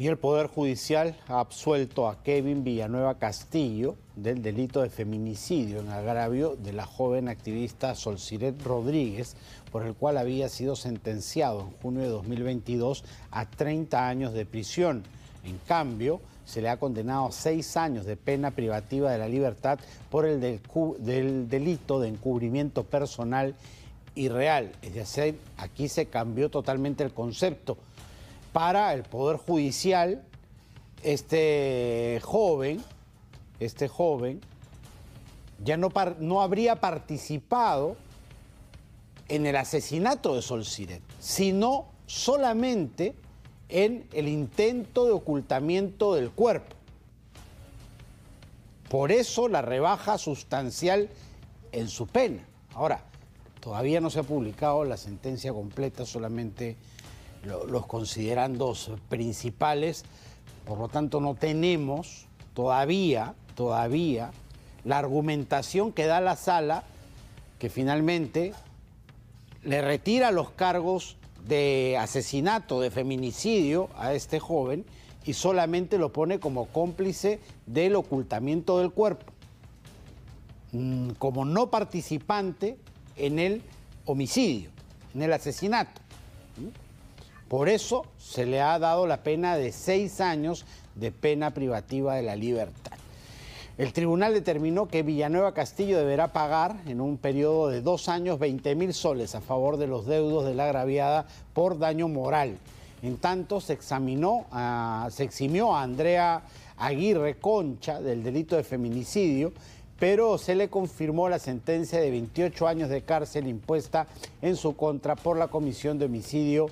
Y el Poder Judicial ha absuelto a Kevin Villanueva Castillo del delito de feminicidio en agravio de la joven activista Solciret Rodríguez, por el cual había sido sentenciado en junio de 2022 a 30 años de prisión. En cambio, se le ha condenado a seis años de pena privativa de la libertad por el delito de encubrimiento personal y real. Es decir, aquí se cambió totalmente el concepto para el Poder Judicial, este joven, este joven, ya no, no habría participado en el asesinato de Sol sino solamente en el intento de ocultamiento del cuerpo. Por eso la rebaja sustancial en su pena. Ahora, todavía no se ha publicado la sentencia completa, solamente los consideran dos principales. Por lo tanto, no tenemos todavía, todavía, la argumentación que da la sala, que finalmente le retira los cargos de asesinato, de feminicidio a este joven y solamente lo pone como cómplice del ocultamiento del cuerpo, mm, como no participante en el homicidio, en el asesinato. Por eso se le ha dado la pena de seis años de pena privativa de la libertad. El tribunal determinó que Villanueva Castillo deberá pagar en un periodo de dos años 20 mil soles a favor de los deudos de la agraviada por daño moral. En tanto, se examinó, se eximió a Andrea Aguirre Concha del delito de feminicidio, pero se le confirmó la sentencia de 28 años de cárcel impuesta en su contra por la comisión de homicidio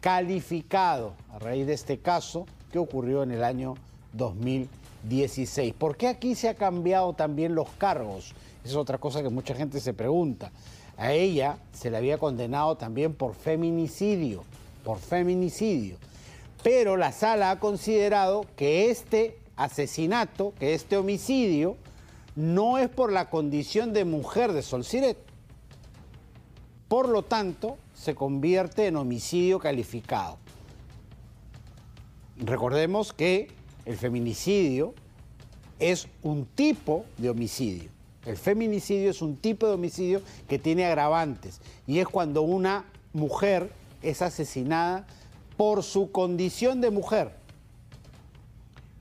calificado a raíz de este caso que ocurrió en el año 2016. ¿Por qué aquí se han cambiado también los cargos? Es otra cosa que mucha gente se pregunta. A ella se le había condenado también por feminicidio, por feminicidio. Pero la sala ha considerado que este asesinato, que este homicidio, no es por la condición de mujer de Solciret, por lo tanto, se convierte en homicidio calificado. Recordemos que el feminicidio es un tipo de homicidio. El feminicidio es un tipo de homicidio que tiene agravantes y es cuando una mujer es asesinada por su condición de mujer.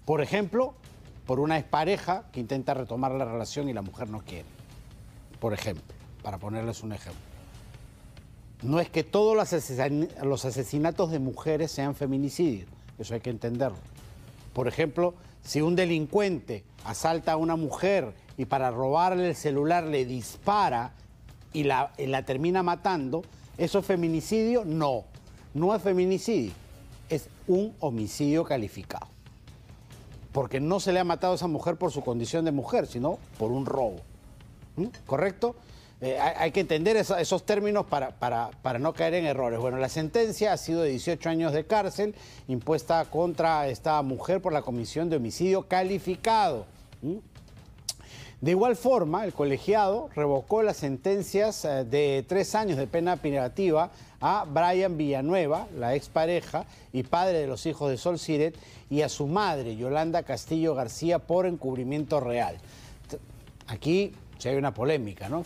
Por ejemplo, por una expareja que intenta retomar la relación y la mujer no quiere. Por ejemplo, para ponerles un ejemplo. No es que todos los asesinatos de mujeres sean feminicidios, eso hay que entenderlo. Por ejemplo, si un delincuente asalta a una mujer y para robarle el celular le dispara y la, termina matando, ¿eso es feminicidio? No, no es feminicidio, es un homicidio calificado. Porque no se le ha matado a esa mujer por su condición de mujer, sino por un robo. ¿Mm? ¿Correcto? Eh, hay, que entender esos términos para, no caer en errores. Bueno, la sentencia ha sido de 18 años de cárcel impuesta contra esta mujer por la Comisión de Homicidio Calificado. De igual forma, el colegiado revocó las sentencias eh, de tres años de pena privativa a Brian Villanueva, la expareja y padre de los hijos de Sol Siret, y a su madre, Yolanda Castillo García, por encubrimiento real. Aquí se hay una polémica, ¿no?